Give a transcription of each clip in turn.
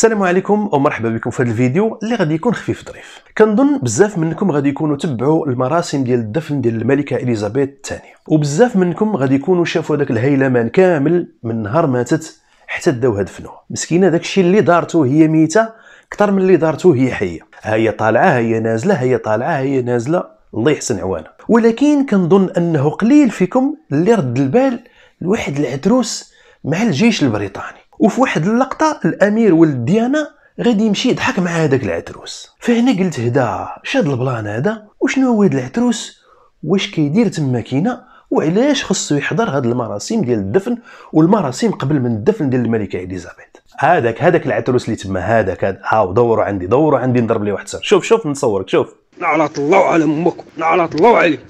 السلام عليكم ومرحبا بكم في هذا الفيديو اللي غادي يكون خفيف ظريف كنظن بزاف منكم غادي يكونوا تبعوا المراسم ديال الدفن ديال الملكه اليزابيث الثانيه وبزاف منكم غادي يكونوا شافوا داك الهيلمان كامل من نهار ماتت حتى داوها دفنوها مسكينه داك الشيء اللي دارته هي ميته اكثر من اللي دارته هي حيه ها هي طالعه ها هي نازله ها هي طالعه ها هي نازله الله يحسن عوانها ولكن كنظن انه قليل فيكم اللي رد البال لواحد العتروس مع الجيش البريطاني وفي واحد اللقطه الامير ولد ديانا غادي يمشي يضحك مع هذاك العتروس فهنا قلت هدا شاد البلان هذا وشنو هو هذا العتروس واش كيدير تما كاينه وعلاش خصو يحضر هاد المراسم ديال الدفن والمراسم قبل من الدفن ديال الملكه اليزابيث هذاك هذاك العتروس اللي تما هذاك هاو دوروا عندي دوروا عندي نضرب ليه واحد السر شوف شوف نصورك شوف لعنة الله على امك لعنة الله عليك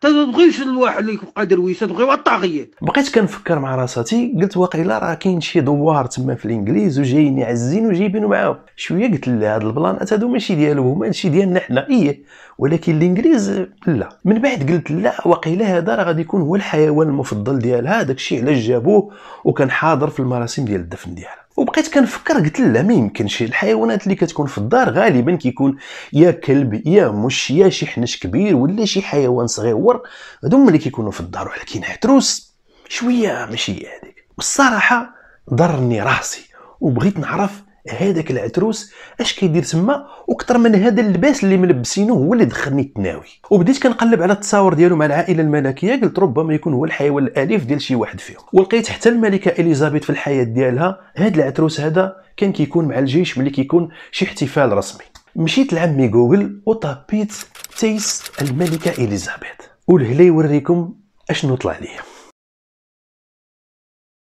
تتبغيش الواحد اللي يبقى درويش وا الطاغيه بقيت كنفكر مع راساتي قلت واقيلا راه كاين شي دوار تما في الانجليز وجايين يعزين وجايبينو معاهم شويه قلت لا هذا البلان هادو ماشي ديالهم ماشي ديالنا حنا ايه ولكن الانجليز لا من بعد قلت لا واقيلا هذا راه غادي يكون هو الحيوان المفضل ديالها داكشي علاش جابوه وكان حاضر في المراسم ديال الدفن ديالها وبقيت كنفكر قلت لا ما يمكنش الحيوانات اللي كتكون في الدار غالبا كيكون يا كلب يا مش يا شي حنش كبير ولا شي حيوان صغيور هذوما اللي كيكونوا في الدار ولكن عتروس شويه ماشي هذيك والصراحه ضرني راسي وبغيت نعرف هذاك العتروس اش كيدير تما وكثر من هذا اللباس اللي ملبسينه هو اللي دخلني التناوي وبديت كنقلب على التصاور ديالو مع العائله الملكيه قلت ربما يكون هو الحيوان الاليف ديال شي واحد فيهم ولقيت حتى الملكه اليزابيث في الحياه ديالها هذا العتروس هذا كان كيكون مع الجيش ملي كيكون شي احتفال رسمي مشيت لعمي جوجل وطابيت تيس الملكه اليزابيث والهلا يوريكم اشنو طلع لي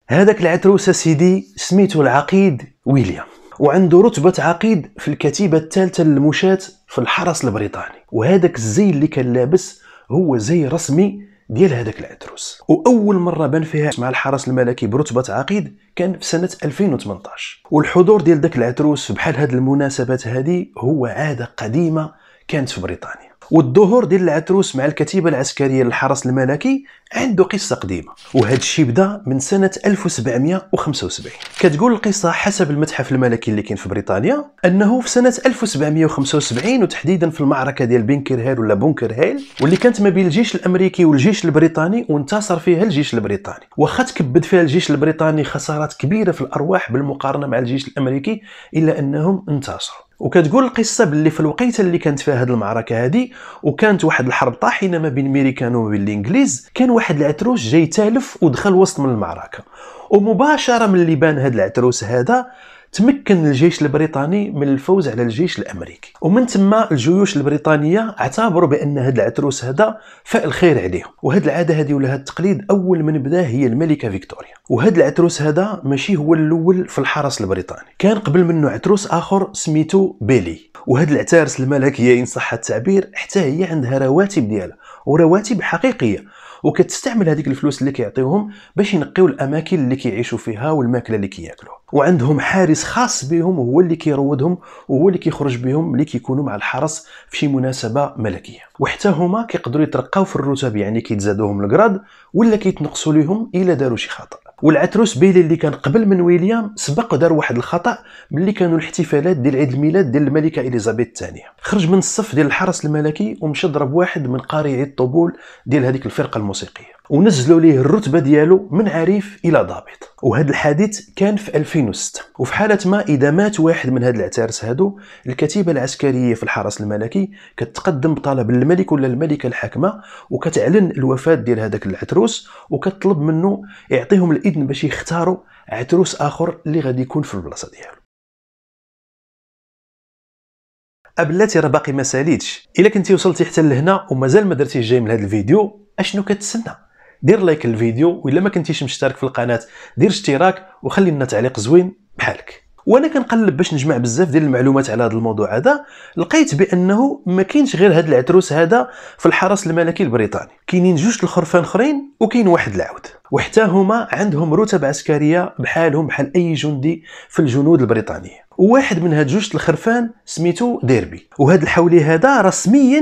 هذاك العتروس سيدي سميتو العقيد ويليام وعنده رتبة عقيد في الكتيبة الثالثة للمشاة في الحرس البريطاني وهذاك الزي اللي كان لابس هو زي رسمي ديال هذاك العدروس واول مره بان فيها مع الحرس الملكي برتبه عقيد كان في سنه 2018 والحضور ديال داك العدروس بحال هذه المناسبات هذه هو عاده قديمه كانت في بريطانيا والظهور ديال العتروس مع الكتيبه العسكريه للحرس الملكي عنده قصه قديمه وهذا الشيء بدا من سنه 1775 كتقول القصه حسب المتحف الملكي اللي كاين في بريطانيا انه في سنه 1775 وتحديدا في المعركه ديال بنكر هيل ولا بونكر هيل واللي كانت ما بين الجيش الامريكي والجيش البريطاني وانتصر فيها الجيش البريطاني واخا تكبد فيها الجيش البريطاني خسارات كبيره في الارواح بالمقارنه مع الجيش الامريكي الا انهم انتصروا وكتقول القصه باللي في الوقيته اللي كانت فيها هذه المعركه هذه وكانت واحد الحرب طاحنه ما بين الميريكان وما بين الانجليز كان واحد العتروس جاي تالف ودخل وسط من المعركه ومباشره من اللي بان هذا العتروس هذا تمكن الجيش البريطاني من الفوز على الجيش الامريكي ومن ثم الجيوش البريطانيه اعتبروا بان هذا العتروس هذا فاء الخير عليهم وهذا العاده هذه ولا هذا التقليد اول من بدا هي الملكه فيكتوريا وهذا العتروس هذا ماشي هو الاول في الحرس البريطاني كان قبل منه عتروس اخر سميتو بيلي وهاد العتارس الملكيه ان صح التعبير حتى هي عندها رواتب ديالها ورواتب حقيقيه وكتستعمل هذيك الفلوس اللي كيعطيوهم باش ينقيو الاماكن اللي كيعيشوا فيها والماكله اللي كياكلوها وعندهم حارس خاص بهم هو اللي كيروضهم وهو اللي كيخرج بهم اللي كيكونوا مع الحرس في شي مناسبه ملكيه وحتى هما كيقدروا يترقاو في الرتب يعني كيتزادوهم الكراد ولا كيتنقصوا لهم الا داروا شي خطا والعتروس بيلي اللي كان قبل من ويليام سبق دار واحد الخطا ملي كانوا الاحتفالات ديال عيد الميلاد ديال الملكه اليزابيث الثانيه خرج من الصف ديال الحرس الملكي ومشى ضرب واحد من قارعي الطبول ديال هذيك الفرقه الموسيقيه ونزلوا ليه الرتبه ديالو من عريف الى ضابط وهذا الحادث كان في 2006 وفي حاله ما اذا مات واحد من هاد العتارس هادو الكتيبه العسكريه في الحرس الملكي كتقدم بطلب للملك ولا الملكه الحاكمه وكتعلن الوفاه ديال هذاك العتروس وكتطلب منه يعطيهم الاذن باش يختاروا عتروس اخر اللي غادي يكون في البلاصه ديالو ابلاتي راه باقي ما ساليتش الا كنتي وصلتي حتى لهنا ومازال ما درتيش جاي من هذا الفيديو اشنو كتسنى دير لايك للفيديو والا ما كنتيش مشترك في القناه دير اشتراك وخلي لنا تعليق زوين بحالك وانا كنقلب باش نجمع بزاف ديال المعلومات على هذا الموضوع هذا لقيت بانه ما كاينش غير هذا العتروس هذا في الحرس الملكي البريطاني كاينين جوج الخرفان اخرين وكاين واحد العود وحتى هما عندهم رتب عسكريه بحالهم بحال اي جندي في الجنود البريطانيه وواحد من هاد جوج الخرفان سميتو ديربي وهاد الحولي هذا رسميا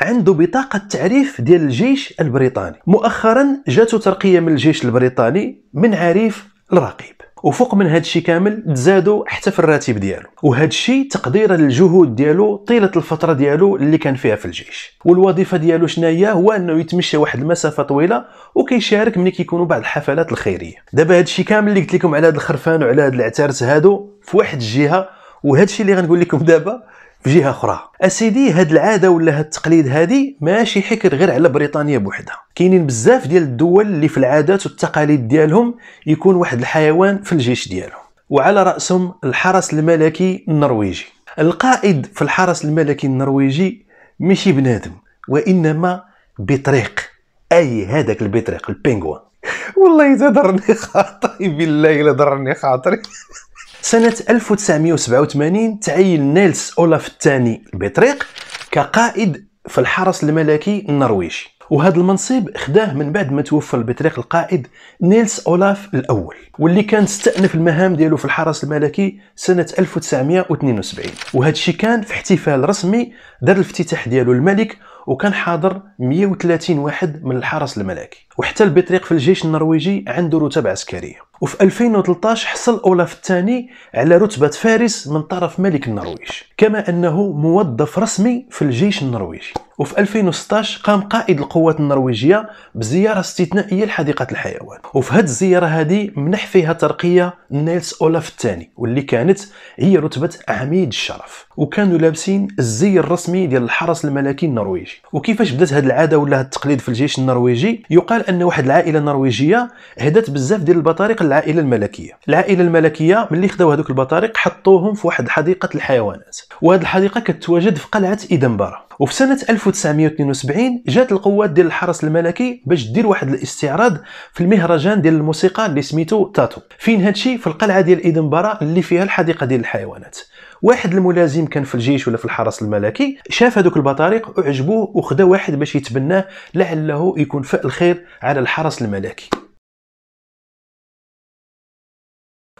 عنده بطاقه تعريف ديال الجيش البريطاني مؤخرا جاته ترقيه من الجيش البريطاني من عريف الرقيب وفوق من هذا الشيء كامل تزادوا حتى في الراتب ديالو وهذا الشيء تقديرا للجهود ديالو طيله الفتره ديالو اللي كان فيها في الجيش والوظيفه ديالو شناهي هو انه يتمشى واحد المسافه طويله وكيشارك ملي كيكونوا بعض الحفلات الخيريه دابا هذا الشيء كامل اللي قلت لكم على هذا الخرفان وعلى هذا العتارس هادو في واحد الجهه وهذا الشيء اللي غنقول لكم دابا في جهه اخرى اسيدي هاد العاده ولا هاد التقليد هادي ماشي حكر غير على بريطانيا بوحدها كاينين بزاف ديال الدول اللي في العادات والتقاليد ديالهم يكون واحد الحيوان في الجيش ديالهم وعلى راسهم الحرس الملكي النرويجي القائد في الحرس الملكي النرويجي ماشي بنادم وانما بطريق اي هذاك البطريق البينغوان والله اذا خاطري بالله الا ضرني خاطري سنة 1987 تعين نيلس أولاف الثاني البطريق كقائد في الحرس الملكي النرويجي وهذا المنصب خداه من بعد ما توفى البطريق القائد نيلس اولاف الاول واللي كان استأنف المهام ديالو في الحرس الملكي سنه 1972 وهذا الشيء كان في احتفال رسمي دار الافتتاح ديالو الملك وكان حاضر 130 واحد من الحرس الملكي وحتى البطريق في الجيش النرويجي عنده رتب عسكريه وفي 2013 حصل اولاف الثاني على رتبه فارس من طرف ملك النرويج كما انه موظف رسمي في الجيش النرويجي وفي 2016 قام قائد القوات النرويجيه بزياره استثنائيه لحديقه الحيوان وفي هذه الزياره هذه منح فيها ترقيه نيلس اولاف الثاني واللي كانت هي رتبه عميد الشرف وكانوا لابسين الزي الرسمي ديال الحرس الملكي النرويجي وكيفاش بدات هذه العاده ولا هذا التقليد في الجيش النرويجي يقال ان واحد العائله النرويجيه هدات بزاف ديال البطاريق للعائله الملكيه العائله الملكيه ملي خداو هذوك البطاريق حطوهم في واحد حديقه الحيوانات وهذه الحديقه كتواجد في قلعه ادنبره وفي سنه 1972 جات القوات ديال الحرس الملكي باش دير واحد الاستعراض في المهرجان ديال الموسيقى اللي سميتو تاتو فين هادشي في القلعه ديال ادنبرا اللي فيها الحديقه ديال الحيوانات واحد الملازم كان في الجيش ولا في الحرس الملكي شاف هذوك البطاريق وعجبوه وخدا واحد باش يتبناه لعله يكون فاء الخير على الحرس الملكي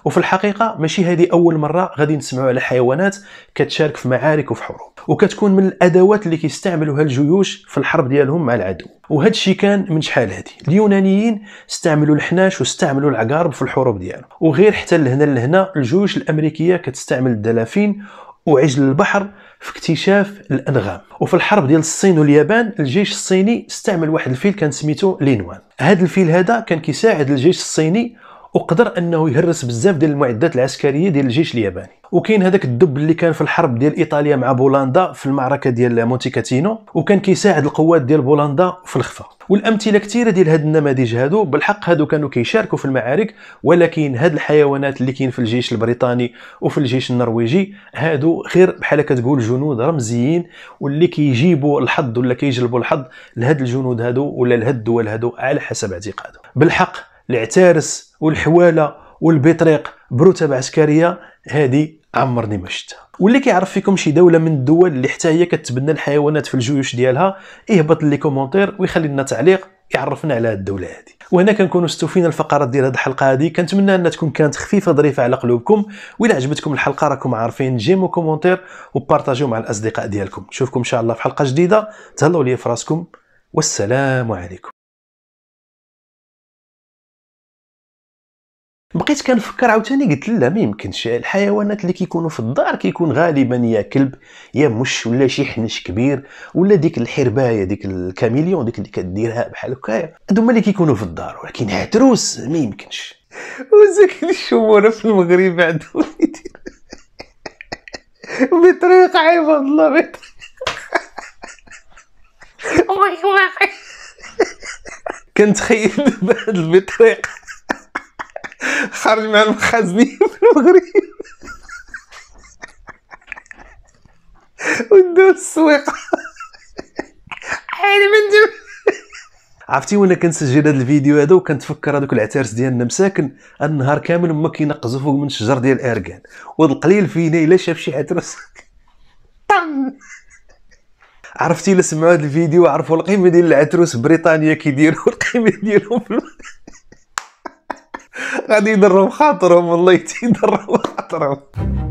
وفي الحقيقه ماشي هذه اول مره غادي نسمعوا على حيوانات كتشارك في معارك وفي حروب وكتكون من الادوات اللي كيستعملوها الجيوش في الحرب ديالهم مع العدو وهذا الشيء كان من شحال هذه اليونانيين استعملوا الحناش واستعملوا العقارب في الحروب ديالهم وغير حتى لهنا لهنا الجيوش الامريكيه كتستعمل الدلافين وعجل البحر في اكتشاف الانغام وفي الحرب ديال الصين واليابان الجيش الصيني استعمل واحد الفيل كان سميتو لينوان هذا الفيل هذا كان كيساعد الجيش الصيني وقدر انه يهرس بزاف ديال المعدات العسكريه ديال الجيش الياباني وكاين هذاك الدب اللي كان في الحرب ديال ايطاليا مع بولندا في المعركه ديال مونتي كاتينو وكان كيساعد القوات ديال بولندا في الخفا والامثله كثيره ديال هاد النماذج هادو بالحق هادو كانوا كيشاركوا في المعارك ولكن هاد الحيوانات اللي كاين في الجيش البريطاني وفي الجيش النرويجي هادو غير بحال كتقول جنود رمزيين واللي كيجيبوا الحظ ولا كيجلبوا الحظ لهاد الجنود هادو ولا لهاد الدول هادو على حسب اعتقاده بالحق العتارس والحواله والبطريق برتب عسكريه هذه عمرني ما شفتها واللي كيعرف فيكم شي دوله من الدول اللي حتى هي كتبنى الحيوانات في الجيوش ديالها يهبط لي كومونتير ويخلي لنا تعليق يعرفنا على هذه الدوله هذه وهنا كنكونوا استوفينا الفقرات ديال هذه الحلقه هذه كنتمنى انها تكون كانت خفيفه ظريفه على قلوبكم والا عجبتكم الحلقه راكم عارفين جيمو كومونتير وبارطاجيو مع الاصدقاء ديالكم نشوفكم ان شاء الله في حلقه جديده تهلاو ليا في راسكم والسلام عليكم بقيت كنفكر عاوتاني قلت لا ما يمكنش الحيوانات اللي كيكونوا في الدار كيكون غالبا يا كلب يا مش ولا شي حنش كبير ولا ديك الحربايه ديك الكاميليون ديك اللي كديرها بحال هكايا هادو اللي كيكونوا في الدار ولكن عتروس ما يمكنش وزاك الشموره في المغرب عندهم بطريقة بطريق عباد الله بطريق كنتخيل دابا هاد البطريق خرج مع المخازنين في المغرب ودو السويقه حيد من دم عرفتي وانا كنسجل هذا الفيديو هذا وكنتفكر هذوك العتارس ديالنا مساكن النهار كامل هما كينقزوا فوق من الشجر ديال الاركان وهذا القليل فينا الا شاف شي عتروس طن عرفتي الا سمعوا هذا الفيديو عرفوا القيمه ديال العتروس بريطانيا كيديروا القيمه ديالهم في غادي يضرهم خاطرهم والله يدرب خاطرهم